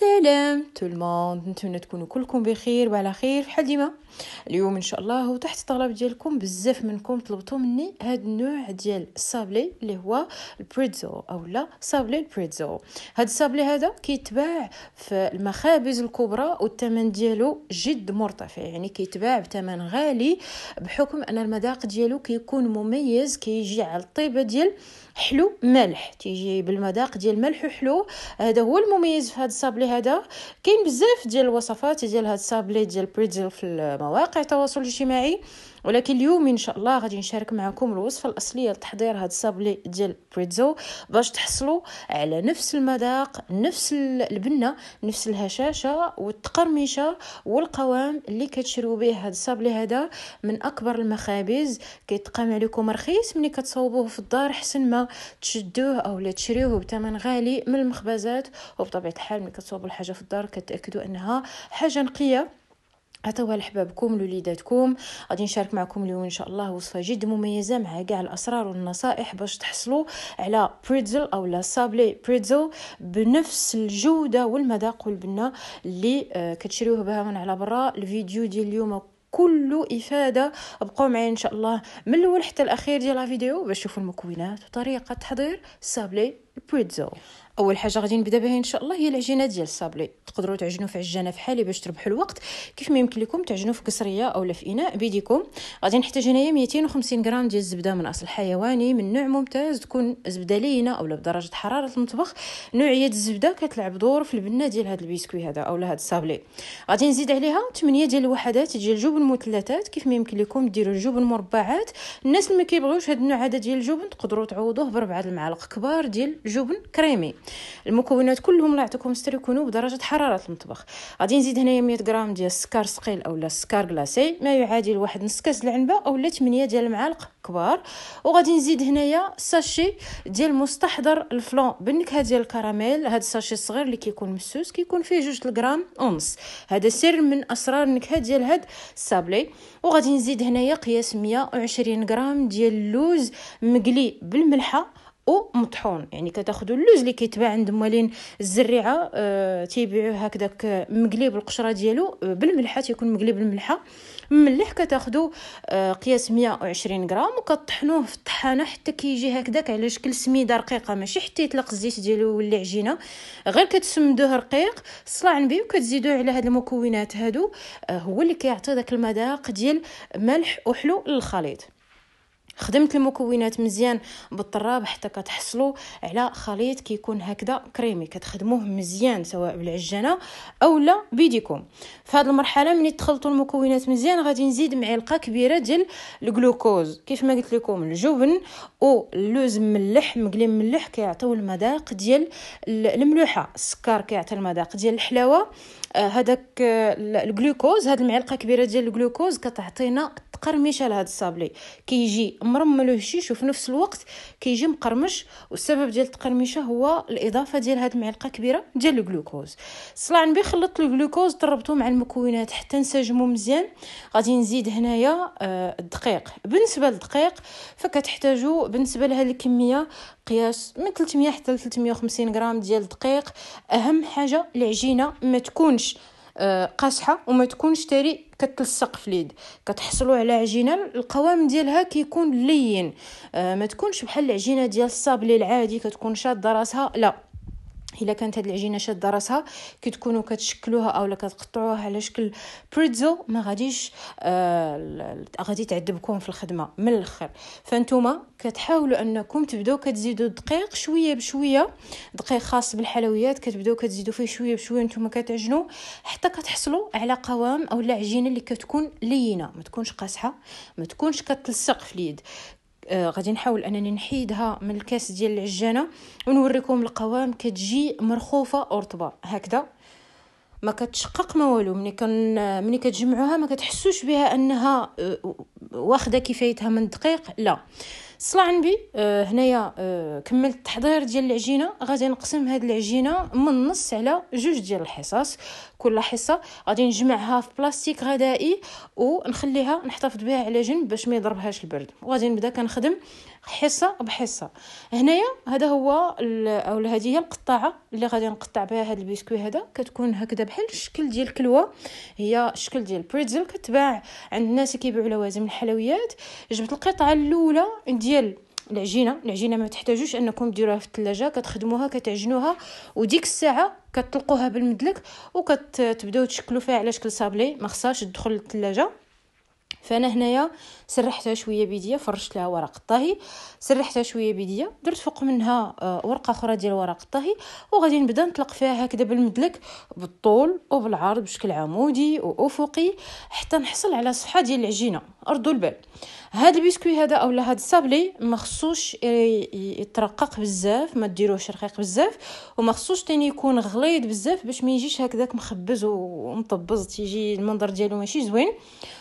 سلام تو الموند نتمنى تكونوا كلكم بخير وعلى خير فحال ديما اليوم ان شاء الله وتحت طلب ديالكم بزاف منكم طلبتوا مني هاد النوع ديال الصابلي اللي هو البريتزو او لا صابلي البريتزو هاد الصابلي هذا كيتباع في المخابز الكبرى والثمن ديالو جد مرتفع يعني كيتباع بثمن غالي بحكم ان المذاق ديالو كيكون مميز كيجي على الطيبه ديال حلو مالح تيجي بالمذاق ديال الملح وحلو هذا هو المميز في هذا الصابلي هذا كاين بزاف ديال الوصفات ديال هذا الصابلي ديال بريدزل في مواقع التواصل الاجتماعي ولكن اليوم ان شاء الله غادي نشارك معكم الوصفه الاصليه لتحضير هذا الصابلي ديال بريتزو باش تحصلوا على نفس المذاق نفس البنه نفس الهشاشه والتقرمشه والقوام اللي كتشربوا به هذا الصابلي هذا من اكبر المخابز كيتقام عليكم رخيص ملي كتصاوبوه في الدار حسن ما تشدوه او تشريوه بثمن غالي من المخبزات وبطبيعه الحال ملي كتصاوبوا الحاجه في الدار كتاكدوا انها حاجه نقيه عطوا لحبابكم لوليداتكم غادي نشارك معكم اليوم ان شاء الله وصفه جد مميزه مع كاع الاسرار والنصائح باش تحصلوا على بريتزل او لا سابلي بريتزل بنفس الجوده والمذاق والبنه اللي آه، كتشريوه بها من على برا الفيديو ديال اليوم كله افاده بقاو معايا ان شاء الله من الاول حتى الاخير ديال لا فيديو باش تشوفوا المكونات وطريقه تحضير سابلي بريتزل اول حاجه غادي نبدا بها ان شاء الله هي العجينه ديال الصابلي تقدروا تعجنوا في عجانه فحالي باش تربحوا الوقت كيف ما يمكن لكم تعجنوا في قصريه اولا في اناء بيديكم غادي نحتاج هنايا 250 غرام ديال الزبده من اصل حيواني من نوع ممتاز تكون زبده لينه اولا بدرجه حراره المطبخ نوعيه الزبده كتلعب دور في البنه ديال هذا البيسكوي هذا اولا هذا الصابلي غادي نزيد عليها 8 ديال الوحدات ديال الجبن المثلثات كيف ما يمكن لكم ديروا الجبن مربعات الناس اللي ما كيبغيوش هذا النوع هذا ديال الجبن تقدروا تعوضوه بربعه المعالق كبار ديال الجبن كريمي المكونات كلهم الله يعطيكم الستر يكونوا بدرجه حراره المطبخ غادي نزيد هنايا 100 غرام ديال السكر ثقيل اولا السكر كلاسي ما يعادل واحد نص كاس العنبه اولا 8 ديال المعالق كبار وغادي نزيد هنايا ساشي ديال مستحضر الفلون بالنكهه ديال الكراميل هذا الساشي الصغير اللي كيكون مسوس كيكون فيه جوج غرام ونص هذا سر من اسرار النكهه ديال هاد السابلي وغادي نزيد هنايا قياس 120 غرام ديال اللوز مقلي بالملحه ومطحون يعني كتاخذوا اللوز اللي كيتباع عند موالين الزريعه آه تيبيعوه هكذاك آه، مقليب القشره ديالو آه، بالملحه تيكون مقليب الملحه ملح كتاخذوا آه قياس 120 غرام وكطحنوه في الطحانه حتى كيجي هكذاك على شكل سميده رقيقه ماشي حتى يطلق الزيت ديالو ولا عجينه غير كتسمدوه رقيق صلع النبي وكتزيدوه على هاد المكونات هادو آه هو اللي كيعطي داك المذاق ديال ملح وحلو للخليط خدمت المكونات مزيان بالطراب حتى كتحصلوا على خليط كيكون هكذا كريمي كتخدموه مزيان سواء بالعجانه اولا بيديكم في هذه المرحله ملي تخلطوا المكونات مزيان غادي نزيد معلقه كبيره ديال الجلوكوز كيف ما قلت لكم الجبن واللوز ملح مقلي ملح كيعطيو المذاق ديال الملوحه السكر كيعطي المذاق ديال الحلاوه آه، هذاك آه، الجلوكوز هاد المعلقه كبيره ديال الجلوكوز كتعطينا تقرميشه لهاد الصابلي كيجي هشيش وفي نفس الوقت كيجي مقرمش والسبب ديال التقرمشه هو الاضافه ديال هاد المعلقه كبيره ديال الجلوكوز النبي خلط الجلوكوز ضربته مع المكونات حتى نسجمو مزيان غادي نزيد هنايا آه، الدقيق بالنسبه للدقيق فكتحتاجوا بالنسبه لهاد الكميه قياس من 300 حتى 350 غرام ديال الدقيق اهم حاجه العجينه ما تكونش آه، قاصحه وما تكونش تاري كتلصق في اليد كتحصلوا على عجينه القوام ديالها كيكون لين آه، ما تكونش بحال العجينه ديال الصابلي العادي كتكون شاده راسها لا الا كانت هاد العجينه شاده راسها كي تكونوا كتشكلوها اولا كتقطعوها على شكل بريتزو ما غاديش آه غادي تعذبكم في الخدمه من الاخر فانتوما كتحاولوا انكم تبداو كتزيدوا الدقيق شويه بشويه دقيق خاص بالحلويات كتبداو كتزيدوا فيه شويه بشويه نتوما كتعجنوا حتى كتحصلوا على قوام او العجينه اللي كتكون لينه ما تكونش قاسحه ما تكونش كتلصق في اليد آه غادي نحاول انني نحيدها من الكاس ديال العجانه ونوريكم القوام كتجي مرخوفه ورطبه هكذا ما كتشقق ما والو ملي كن ملي كتجمعوها ما كتحسوش بها انها آه، واخده كفايتها من الدقيق لا صلع نبي أه هنايا أه كملت التحضير ديال العجينه غادي نقسم هاد العجينه من النص على جوج ديال الحصص كل حصه غادي نجمعها في بلاستيك غذائي ونخليها نحتفظ بها على جنب باش ما يضربهاش البرد وغادي نبدا كنخدم حصه بحصه هنايا هذا هو او هذه هي القطاعه اللي غادي نقطع بها هذا البسكوي هذا كتكون هكذا بحال الشكل ديال الكلوه هي شكل ديال بريتزل كتباع عند الناس اللي كيبيعوا لوازم الحلويات جبت القطعه الاولى ديال ديال العجينه العجينه ما تحتاجوش انكم ديروها في الثلاجه كتخدموها كتعجنوها وديك الساعه كتطلقوها بالمدلك وكتبداو تشكلوا فيها على شكل صابلي ما خصهاش تدخل للثلاجه فانا هنايا سرحتها شويه بيديا فرشت لها ورق الطهي سرحتها شويه بيديا درت فوق منها آه، ورقه اخرى ديال ورق الطهي وغادي نبدا نطلق فيها هكذا بالمدلك بالطول وبالعرض بشكل عمودي وافقي حتى نحصل على صفحه ديال العجينه ردوا البال هاد البسكوي هذا اولا هاد الصابلي ما خصوش يترقق بزاف ما ديروهش رقيق بزاف وما خصوش تاني يكون غليظ بزاف باش ما يجيش هكذاك مخبز ومطبز تيجي المنظر ديالو ماشي زوين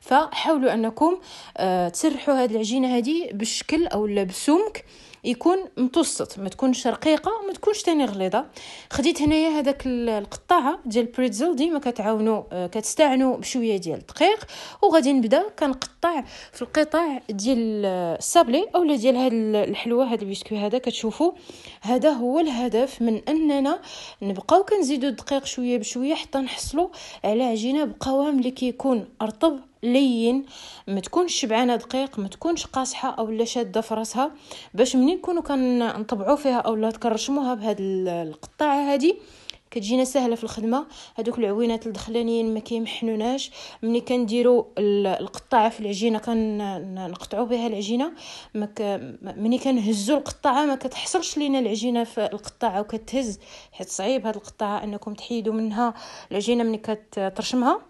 فحاولوا انكم آه، تسرحوا هاد العجينه هادي بالشكل اولا بسمك يكون متوسط ما تكونش رقيقه وما تكونش تاني غليظه خديت هنايا هذاك القطاعه ديال بريتزل ديما كتعاونوا آه، كتستعنوا بشويه ديال الدقيق وغادي نبدا كنقطع في القطاع ديال الصابلي اولا ديال هاد الحلوه هاد البيسكوي هذا كتشوفوا هذا هو الهدف من اننا نبقاو كنزيدوا الدقيق شويه بشويه حتى نحصلوا على عجينه بقوام اللي كيكون كي ارطب لين ما تكونش شبعانه دقيق ما تكونش قاصحه اولا شاده في راسها باش منين نكونوا كنطبعوا فيها اولا تكرشموها بهاد القطاعه هذه كتجينا سهله في الخدمه هذوك العوينات الدخلانيين ما كيمحنوناش ملي كنديروا القطاعه في العجينه كنقطعوا بها العجينه ملي كنهزوا القطاعه ما كتحصلش لينا العجينه في القطاعه وكتهز حيت صعيب هاد القطاعه انكم تحيدوا منها العجينه ملي كترشمها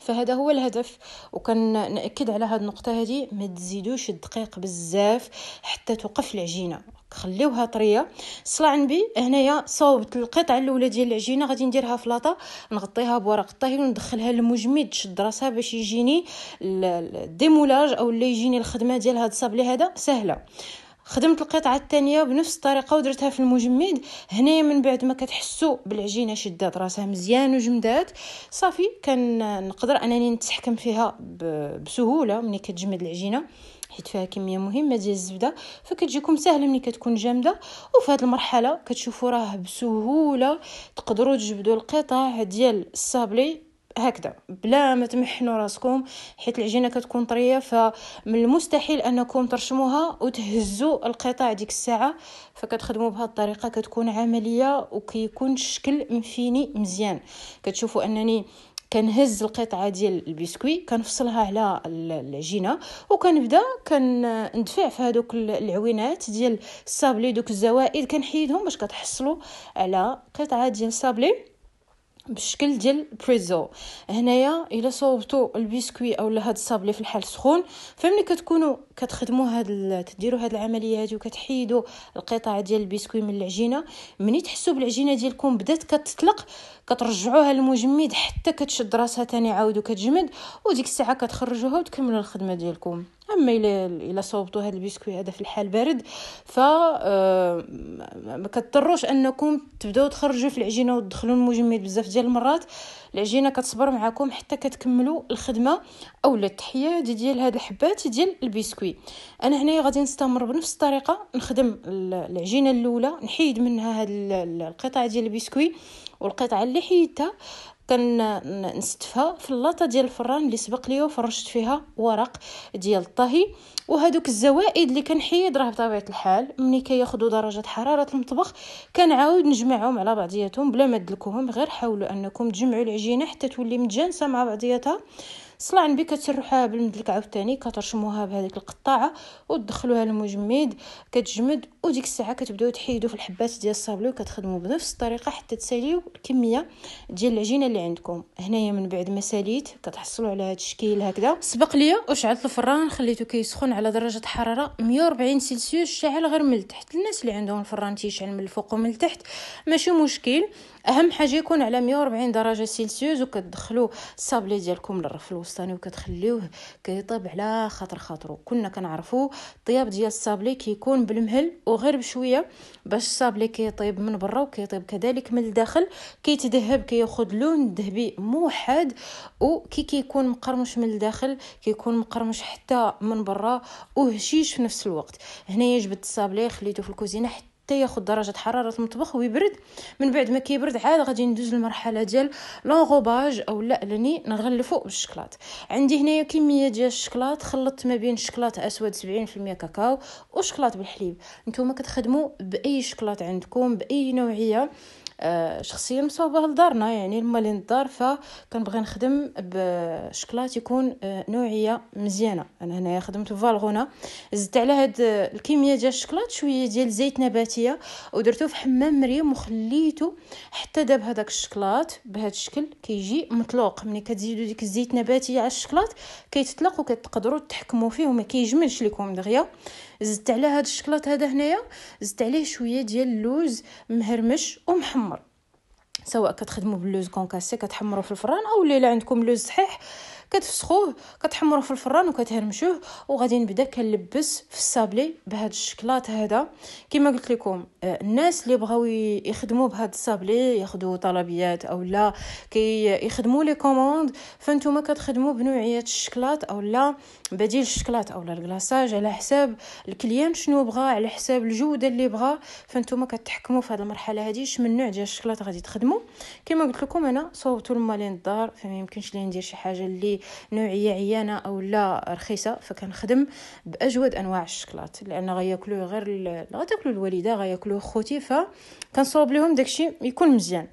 فهذا هو الهدف وكان ناكد على هذه النقطه هذه ما تزيدوش الدقيق بزاف حتى توقف العجينه خليوها طريه صلع عنبي هنايا صوبت القطعه الاولى ديال العجينه غادي نديرها فلاطه نغطيها بورق الطهي وندخلها للمجمد تشد راسها باش يجيني الديمولاج او اللي يجيني الخدمه ديال هذا الصابلي هذا سهله خدمت القطعه الثانيه بنفس الطريقه ودرتها في المجمد هنايا من بعد ما كتحسوا بالعجينه شدات راسها مزيان وجمدات صافي كان نقدر انني نتحكم فيها بسهوله ملي كتجمد العجينه حيت فيها كميه مهمه ديال الزبده فكتجيكم سهله ملي كتكون جامده وفي هذه المرحله كتشوفوا راه بسهوله تقدروا تجبدوا القطع ديال الصابلي هكذا بلا ما تمحنوا راسكم حيت العجينه كتكون طريه فمن المستحيل انكم ترشموها وتهزوا القطع ديك الساعه فكتخدموا بهذه الطريقه كتكون عمليه وكيكون الشكل مفيني مزيان كتشوفوا انني كنهز القطعه ديال البسكوي كنفصلها على العجينه وكنبدا كندفع في هذوك العوينات ديال الصابلي دوك الزوائد كنحيدهم باش كتحصلوا على قطعه ديال الصابلي بشكل ديال بريزو هنايا الا صوبتو البسكوي اولا هاد الصابلي في الحال سخون فملي كتكونوا كتخدموا هاد تديروا هاد العمليه هادي وكتحيدوا القطع ديال البسكوي من العجينه ملي تحسوا بالعجينه ديالكم بدات كتطلق كترجعوها للمجمد حتى كتشد راسها تاني عاود وكتجمد وديك الساعه كتخرجوها وتكملوا الخدمه ديالكم اما الا الا صوبتوا هذا البسكوي هذا في الحال بارد ف آه، ما كتضروش انكم تبداو تخرجوا في العجينه وتدخلوا المجمد بزاف ديال المرات العجينه كتصبر معكم حتى كتكملوا الخدمه اولا التحيه ديال هاد الحبات ديال البسكوي انا هنايا غادي نستمر بنفس الطريقه نخدم العجينه الاولى نحيد منها هاد القطع ديال البسكوي والقطعه اللي حيدتها كنستفها في اللاطه ديال الفران اللي سبق ليا وفرشت فيها ورق ديال الطهي وهذوك الزوائد اللي كنحيد راه بطبيعه الحال ملي كياخذوا درجه حراره المطبخ كنعاود نجمعهم على بعضياتهم بلا ما ندلكوهم غير حاولوا انكم تجمعوا العجينه حتى تولي متجانسه مع بعضياتها الصلعن النبي كتسرحوها بالمدلك عاوتاني كترشموها بهذيك القطاعه وتدخلوها للمجمد كتجمد وديك الساعه كتبداو تحيدوا في الحبات ديال الصابلي وكتخدموا بنفس الطريقه حتى تساليو الكميه ديال العجينه اللي عندكم هنايا من بعد ما ساليت كتحصلوا على هذا الشكل هكذا سبق ليا وشعلت الفران خليته كيسخن على درجه حراره 140 سلسيوس شاعل غير من التحت الناس اللي عندهم الفران تيشعل من الفوق ومن التحت ماشي مشكل اهم حاجه يكون على 140 درجه سيلسيوس وكتدخلوا الصابلي ديالكم للرف الوسطاني وكتخليوه كيطيب على خاطر خاطرو كنا كنعرفوا الطياب ديال الصابلي كيكون بالمهل وغير بشويه باش الصابلي كيطيب من برا وكيطيب كذلك من الداخل كيتذهب كياخذ لون ذهبي موحد وكي كيكون مقرمش من الداخل كيكون مقرمش حتى من برا وهشيش في نفس الوقت هنايا جبت الصابلي خليته في الكوزينه حتى حتى ياخذ درجه حراره المطبخ ويبرد من بعد ما كيبرد عاد غادي ندوز للمرحله ديال لونغوباج او لا لاني نغلفو بالشكلاط عندي هنايا كميه ديال الشكلاط خلطت ما بين الشكلاط اسود 70% كاكاو وشكلاط بالحليب نتوما كتخدموا باي شكلاط عندكم باي نوعيه آه، شخصيا مصوبه لدارنا يعني المالين الدار فكنبغي نخدم بشكلات يكون آه، نوعيه مزيانه انا هنايا خدمت فالغونا زدت على هاد آه، الكميه ديال الشكلاط شويه ديال زيت نباتيه ودرتو في حمام مريم وخليته حتى داب هذاك الشكلاط بهذا الشكل كيجي مطلوق ملي كتزيدو ديك الزيت نباتيه على الشكلاط كيتطلق وكتقدروا تحكموا فيه وما كيجملش لكم دغيا زدت على هذا الشكلاط هذا هنايا زدت عليه شويه ديال اللوز مهرمش ومحمر سواء كتخدموا باللوز كونكاسي كتحمروا في الفران او لا عندكم لوز صحيح كتفسخوه كتحمروه في الفران وكتهرمشوه وغادي نبدا كنلبس في الصابلي بهاد الشكلاط هذا كما قلت لكم آه، الناس اللي بغاو يخدموا بهاد الصابلي ياخذوا طلبيات او لا كي يخدموا لي كوموند فانتوما كتخدموا بنوعيه الشكلاط او لا بديل الشكلاط او لا الكلاصاج على حساب الكليان شنو بغا على حساب الجوده اللي بغا فانتوما كتحكموا في هذه المرحله هذه شمن نوع ديال الشكلاط غادي تخدموا كما قلت لكم انا صوبتوا المالين الدار فما يمكنش لي ندير شي حاجه اللي نوعيه عيانه او لا رخيصه فكنخدم باجود انواع الشكلاط لان غياكلوه غير ال... غتاكلو الوالده غياكلوه خوتي فكنصوب لهم داكشي يكون مزيان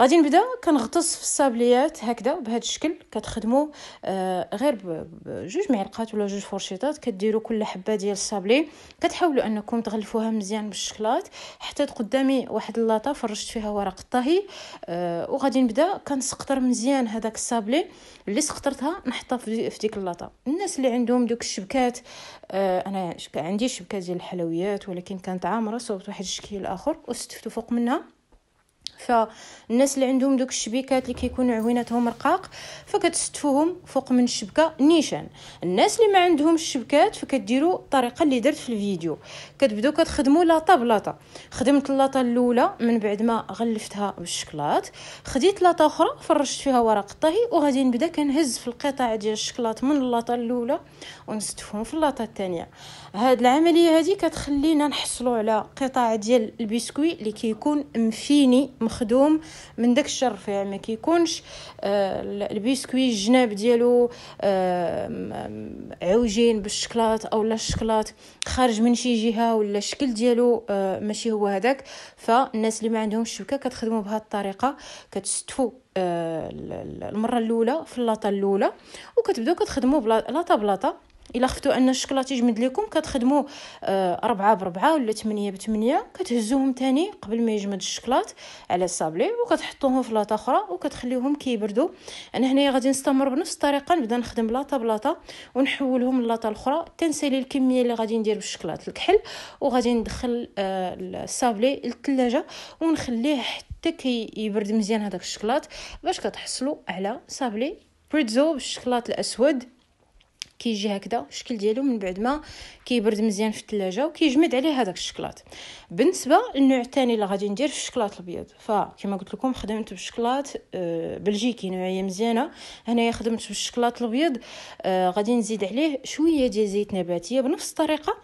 غادي نبدا كنغطس في الصابليات هكذا بهذا الشكل كتخدموا آه غير بجوج معلقات ولا جوج فرشيطات كديروا كل حبه ديال الصابلي كتحاولوا انكم تغلفوها مزيان بالشكلاط حتى قدامي واحد اللاطه فرشت فيها ورق الطهي آه وغادي نبدا كنسقطر مزيان هذاك الصابلي اللي سقطرتها نحطها في ديك اللاطه الناس اللي عندهم دوك الشبكات آه انا عندي شبكه ديال الحلويات ولكن كانت عامره صوبت واحد الشكل اخر وستفتو فوق منها فالناس اللي عندهم دوك الشبيكات اللي كيكون عويناتهم رقاق فكتستفوهم فوق من الشبكه نيشان الناس اللي ما عندهم الشبكات فكديروا الطريقه اللي درت في الفيديو كتبداو كتخدموا لاطا بلاطا خدمت اللاطا الاولى من بعد ما غلفتها بالشكلاط خديت لاطا اخرى فرشت فيها ورق الطهي وغادي نبدا كنهز في القطع ديال الشكلاط من اللاطا الاولى ونستفهم في اللاطا الثانيه هاد العمليه هذه كتخلينا نحصلوا على قطع ديال البسكوي اللي كيكون مفيني مخدوم من داك الشرفيع يعني ما كيكونش آه، البيسكوي الجناب ديالو آه، عوجين بالشكلاط او لا الشكلاط خارج من شي جهه ولا الشكل ديالو آه، ماشي هو هذاك فالناس اللي ما عندهمش الشبكه كتخدموا بهذه الطريقه كتستفوا المره الاولى في اللاطه الاولى وكتبداو كتخدموا بلاطه بلاطه الا خفتو ان الشكلاط يجمد لكم كتخدموا آه، أربعة بربعة ولا ثمانية بثمانية كتهزوهم تاني قبل ما يجمد الشكلاط على الصابلي وكتحطوهم في لاطه اخرى وكتخليوهم كيبردوا انا هنايا غادي نستمر بنفس الطريقه نبدا نخدم لاطه بلاطه ونحولهم للاطه الاخرى تنسالي الكميه اللي غادي ندير بالشكلاط الكحل وغادي ندخل آه، الصابلي للثلاجه ونخليه حتى كيبرد كي مزيان هذاك الشكلاط باش كتحصلوا على صابلي بريتزو بالشكلاط الاسود كيجي هكذا الشكل ديالو من بعد ما كيبرد مزيان في الثلاجه وكيجمد عليه هذاك الشكلاط بالنسبه للنوع الثاني اللي غادي ندير في الشكلاط الابيض فكما قلت لكم خدمت بالشكلاط آه، بلجيكي نوعيه مزيانه هنايا خدمت بالشكلاط الابيض آه، غادي نزيد عليه شويه ديال زيت نباتيه بنفس الطريقه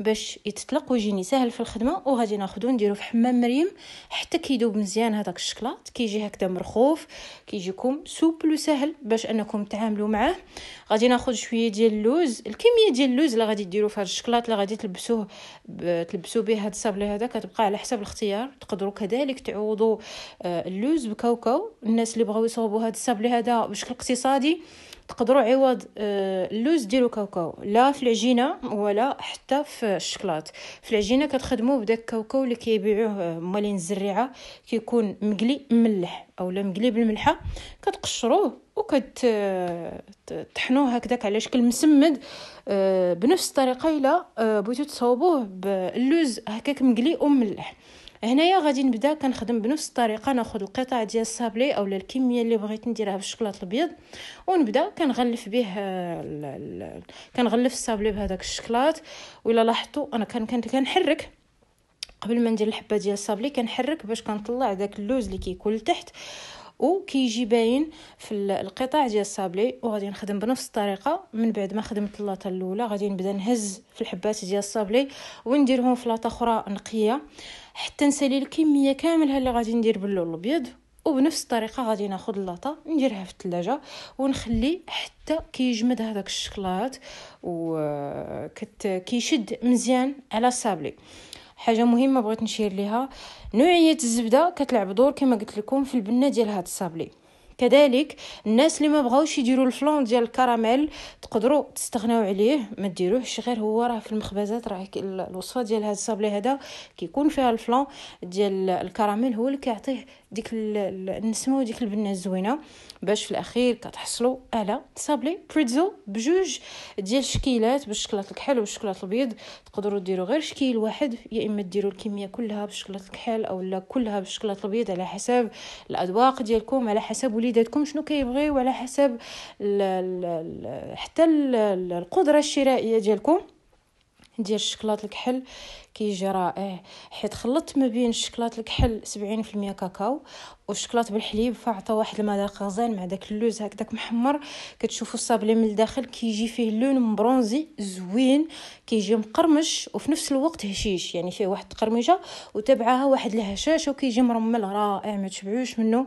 باش يتطلق ويجيني ساهل في الخدمه وغادي ناخذو نديرو في حمام مريم حتى كيدوب مزيان هذاك الشكلاط كيجي هكذا مرخوف كيجيكم سوبل وسهل باش انكم تعاملوا معاه غادي ناخذ شويه ديال اللوز الكميه ديال اللوز اللي غادي ديروا في هذا الشكلاط اللي غادي تلبسوه تلبسوا به هذا الصابلي هذا كتبقى على حسب الاختيار تقدروا كذلك تعوضوا آه، اللوز بكاوكاو الناس اللي بغاو يصوبوا هذا الصابلي هذا بشكل اقتصادي تقدروا عوض آه، اللوز ديرو كاوكاو لا في العجينه ولا حتى في الشكلاط في العجينه كتخدموا بداك الكاوكاو اللي كيبيعوه آه، مالين الزريعه كيكون مقلي مملح اولا مقلي بالملحه كتقشروه وكتطحنوه آه، هكذاك على شكل مسمد بنفس الطريقه الا بغيتو تصاوبوه باللوز هكاك مقلي وملح هنايا غادي نبدا كنخدم بنفس الطريقه ناخذ القطع ديال الصابلي اولا الكميه اللي بغيت نديرها في الابيض ونبدا كنغلف به كنغلف الصابلي بهذاك الشكلاط ولا لاحظتوا انا كنحرك قبل ما ندير الحبه ديال الصابلي كنحرك باش كنطلع داك اللوز اللي كيكون لتحت وكيجي باين في القطع ديال الصابلي وغادي نخدم بنفس الطريقه من بعد ما خدمت اللاطه الاولى غادي نبدا نهز في الحبات ديال الصابلي ونديرهم في لاطه اخرى نقيه حتى نسالي الكميه كامله اللي غادي ندير باللون الابيض وبنفس الطريقه غادي ناخذ اللاطه نديرها في الثلاجه ونخلي حتى كيجمد هذاك الشكلاط كيشد مزيان على صابلي حاجه مهمه بغيت نشير ليها نوعيه الزبده كتلعب دور كما قلت لكم في البنه ديال هاد الصابلي كذلك الناس اللي ما بغاوش يديروا الفلون ديال الكراميل تقدروا تستغناو عليه ما ديروهش غير هو راه في المخبزات راه الوصفه ديال هذا الصابلي هذا كيكون فيها الفلون ديال الكراميل هو اللي كيعطيه ديك النسمه وديك البنه الزوينه باش في الاخير كتحصلوا على صابلي بريتزو بجوج ديال الشكيلات بالشكلاط الكحل والشكلاط البيض تقدروا ديروا غير شكيل واحد يا اما ديروا الكميه كلها بالشكلاط الكحل او لا كلها بالشكلاط البيض على حسب الاذواق ديالكم على حسب ولي وليداتكم شنو كيبغيو على حسب ال ال حتى القدره الشرائيه ديالكم ديال الشكلاط الكحل كيجي رائع حيت خلطت ما بين الشكلاط الكحل 70% كاكاو والشكلاط بالحليب فعطى واحد المذاق غزال مع داك اللوز هكداك محمر كتشوفوا الصابلي من الداخل كيجي فيه لون مبرونزي زوين كيجي مقرمش وفي نفس الوقت هشيش يعني فيه واحد التقرمشه وتبعها واحد الهشاشه وكيجي مرمل رائع ما تشبعوش منه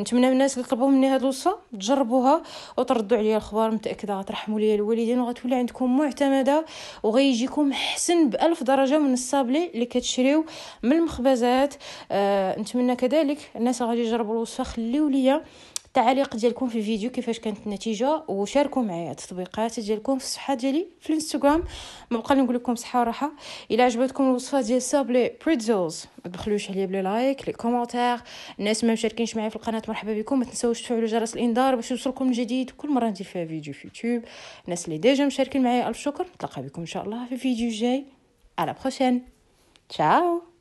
نتمنى من الناس اللي طلبوا مني هاد الوصفه تجربوها وتردوا عليا الخبار متاكده غترحموا ليا الوالدين وغتولي عندكم معتمده وغيجيكم محسن بألف درجة من الصابلي اللي كتشريو من المخبزات آه نتمنى كذلك الناس غادي يجربوا الوصفة خليو ليا التعليق ديالكم في الفيديو كيفاش كانت النتيجه وشاركوا معايا التطبيقات ديالكم في الصفحه ديالي في الانستغرام ما بقى نقول لكم صحه وراحه الا عجبتكم الوصفه ديال سابلي بريتزلز ما تبخلوش عليا بلي لايك لي كومونتير الناس ما مشاركينش معايا في القناه مرحبا بكم ما تنساوش تفعلوا جرس الانذار باش يوصلكم الجديد كل مره ندير فيها فيديو في يوتيوب الناس اللي ديجا مشاركين معايا الف شكر نتلاقى بكم ان شاء الله في فيديو جاي على بروشين تشاو